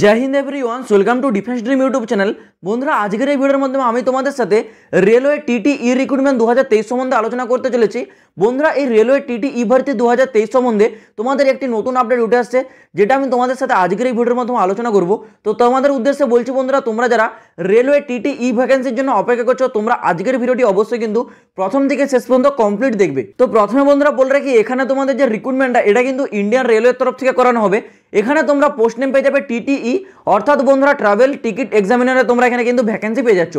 Joy Hind everyone welcome to defence dream YouTube channel বন্ধুরা আজকের এই ভিডিওর মাধ্যমে আমি তোমাদের সাথে রেলওয়ে টিটি ই রিক্রুটমেন্ট দু হাজার তেইশ সম্বন্ধে আলোচনা করতে চলেছি বন্ধুরা এই রেলওয়ে টিটি ই ভর্তি দু সম্বন্ধে তোমাদের একটি নতুন আপডেট উঠে আসছে যেটা আমি তোমাদের সাথে আজকের এই ভিডিওর মাধ্যমে আলোচনা করব তো তোমাদের উদ্দেশ্যে বলছি বন্ধুরা তোমরা যারা রেলওয়ে টিটি ই ভ্যাকেন্সির জন্য অপেক্ষা করছো তোমরা আজকের ভিডিওটি অবশ্যই কিন্তু প্রথম থেকে শেষ পর্যন্ত কমপ্লিট দেখবে তো প্রথমে বন্ধুরা বলে রাখি এখানে তোমাদের যে রিক্রুটমেন্টটা এটা কিন্তু ইন্ডিয়ান রেলওয়ের তরফ থেকে করানো হবে এখানে তোমরা পোস্ট নেম পেয়ে যাবে টিটিই e, অর্থাৎ বন্ধুরা ট্রাভেল টিকিট এক্সামিনারে তোমরা এখানে কিন্তু ভ্যাকেন্সি পেয়ে যাচ্ছ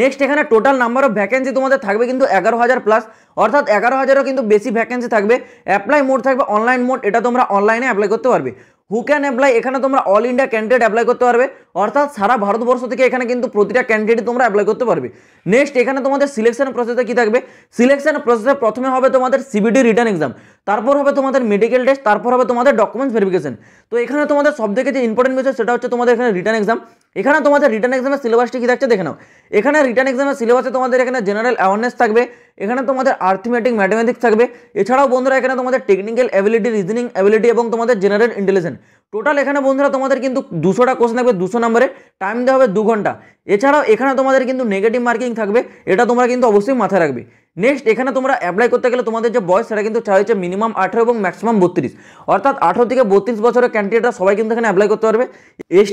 নেক্সট এখানে টোটাল নাম্বার অফ ভ্যাকেন্সি তোমাদের থাকবে কিন্তু এগারো হাজার প্লাস অর্থাৎ এগারো হাজারও কিন্তু বেশি ভ্যাকেন্সি থাকবে অ্যাপ্লাই মোড থাকবে অনলাইন মোড এটা তোমরা অনলাইনে অ্যাপ্লাই করতে পারবে হু ক্যান অ্যাপ্লাই এখানে তোমরা অল ইন্ডিয়া ক্যান্ডিডেট অ্যাপ্লাই করতে পারবে অর্থাৎ সারা ভারতবর্ষ থেকে এখানে কিন্তু প্রতিটা ক্যান্ডিডেট তোমরা অ্যাপ্লাই করতে পারবে নেক্সট এখানে তোমাদের সিলেকশন প্রসেসে কী থাকবে সিলেকশন প্রসেসে প্রথমে হবে তোমাদের সিবিডি রিটার্ন এক্সাম তারপর হবে তোমাদের মেডিকেল টেস্ট তারপর হবে তোমাদের ডকুমেন্টস ভেরিফিকেশন তো এখানে তোমাদের সবথেকে যে ইম্পর্টেন্ট বিষয় সেটা হচ্ছে তোমাদের এখানে রিটার্ন এক্সাম এখানে তোমাদের রিটার্ন এক্সামের সিলেবাসটি কী থাকছে দেখে নাও এখানে রিটার্ন এক্সামের সিলেবাসে তোমাদের এখানে জেনারেল অ্যাওয়ারনেস থাকবে এখানে তোমাদের আর্থমেটিক ম্যাথমেটিক্স থাকবে এছাড়াও বন্ধুরা এখানে তোমাদের টেকনিক্যাল অ্যাবিলিটি রিজনিং অ্যাবিলিটি এবং তোমাদের জেনারেল ইন্টেলিজেন্স টোটাল এখানে বন্ধুরা তোমাদের কিন্তু দুশোটা কোশ্চেন থাকবে দুশো নম্বরে টাইম দেওয়া হবে দু ঘন্টা এছাড়াও এখানে তোমাদের কিন্তু নেগেটিভ মার্কিং থাকবে এটা তোমরা কিন্তু অবশ্যই মাথায় রাখবে নেক্সট এখানে তোমরা অ্যাপ্লাই করতে গেলে তোমাদের যে বয়স সেটা কিন্তু চাই হচ্ছে মিনিমাম আঠেরো এবং ম্যাক্সিমাম বত্রিশ অর্থাৎ আঠেরো থেকে বত্রিশ বছরের ক্যান্ডিডেটরা সবাই কিন্তু এখানে অ্যাপ্লাই করতে পারবে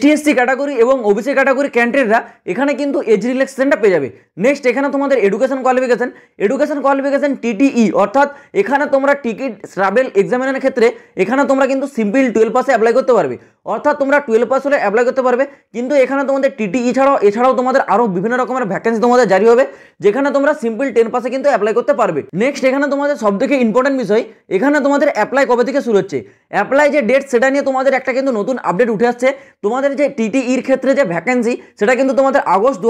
টি এসসি ক্যাটাগরি এবং ওবিসি ক্যাটাগরি ক্যান্ডিডেটরা এখানে কিন্তু এজ রিলেকশনটা পেয়ে যাবে নেক্সট এখানে তোমাদের education qualification education qualification TTE অর্থাৎ এখানে তোমরা টিকিট ট্রাভেল এক্সামিনের ক্ষেত্রে এখানে তোমরা কিন্তু সিম্পল টুয়েলভ পাসে অ্যাপ্লাই করতে পারবে অর্থাৎ তোমরা টুয়েলভ পাস হলে অ্যাপ্লাই করতে পারবে কিন্তু এখানে তোমাদের টিটি e ছাড়াও এছাড়াও তোমাদের আরও বিভিন্ন রকমের ভ্যাকেন্সি তোমাদের জারি হবে যেখানে তোমরা সিম্পল টেন পাসে কিন্তু অ্যাপ্লাই করতে পারবে নেক্সট এখানে তোমাদের সব থেকে ইম্পর্টেন্ট বিষয় এখানে তোমাদের অ্যাপ্লাই কবে থেকে শুরু হচ্ছে অ্যাপ্লাই যে ডেট সেটা নিয়ে তোমাদের একটা কিন্তু নতুন আপডেট উঠে আসছে তোমাদের যে টিটিইর e ক্ষেত্রে যে ভ্যাকেন্সি সেটা কিন্তু তোমাদের আগস্ট দু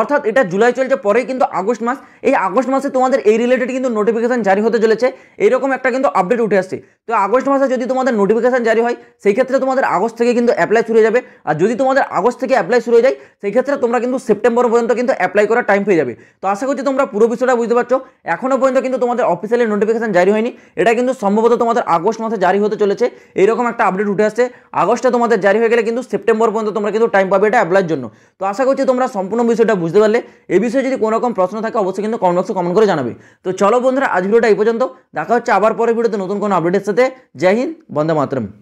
অর্থাৎ এটা জুলাই চলছে পরেই কিন্তু আগস্ট মাস এই আগস্ট মাসে তোমাদের এই রিলেটেড কিন্তু নোটিফিকেশান জারি হতে চলেছে এরকম একটা কিন্তু আপডেট উঠে আসছে তো আগস্ট মাসে যদি তোমাদের নোটিফিকেশান জারি হয় সেই ক্ষেত্রে তোমাদের তোমাদের আগস্ট থেকে কিন্তু অ্যাপ্লাই শুরু হয়ে যাবে আর যদি তোমাদের আগস্ট থেকে অ্যাপ্লাই শুরু হয়ে যায় সেই ক্ষেত্রে তোমরা কিন্তু সেপ্টেম্বর পর্যন্ত কিন্তু অ্যাপ্লাই করার টাইম পেয়ে যাবে তো আশা করছি তোমরা পুরো বিষয়টা বুঝতে পারছো এখনও পর্যন্ত কিন্তু তোমাদের অফিসিয়ালি নোটিফিকেশন জারি হয়নি এটা কিন্তু সম্ভবত তোমাদের আগস্ট মাসে জারি হতে চলেছে এইরকম একটা আপডেট উঠে আসছে আগস্টে তোমাদের জারি হয়ে গেলে কিন্তু সেপ্টেম্বর পর্যন্ত তোমরা কিন্তু টাইম পাবে এটা অ্যাপ্লাইয়ের জন্য তো আশা করছি তোমরা সম্পূর্ণ বিষয়টা বুঝতে পারলে এই বিষয়ে যদি কোনো রকম প্রশ্ন থাকে অবশ্যই কিন্তু কমেন্ট বক্সে কমেন্ট করে জানাবে তো চলো বন্ধুরা আজ ভিডিওটা এই পর্যন্ত দেখা হচ্ছে আবার পরে ভিডিওতে নতুন কোনো আপডেটের সাথে জয় হিন্দ বন্দে মাতরম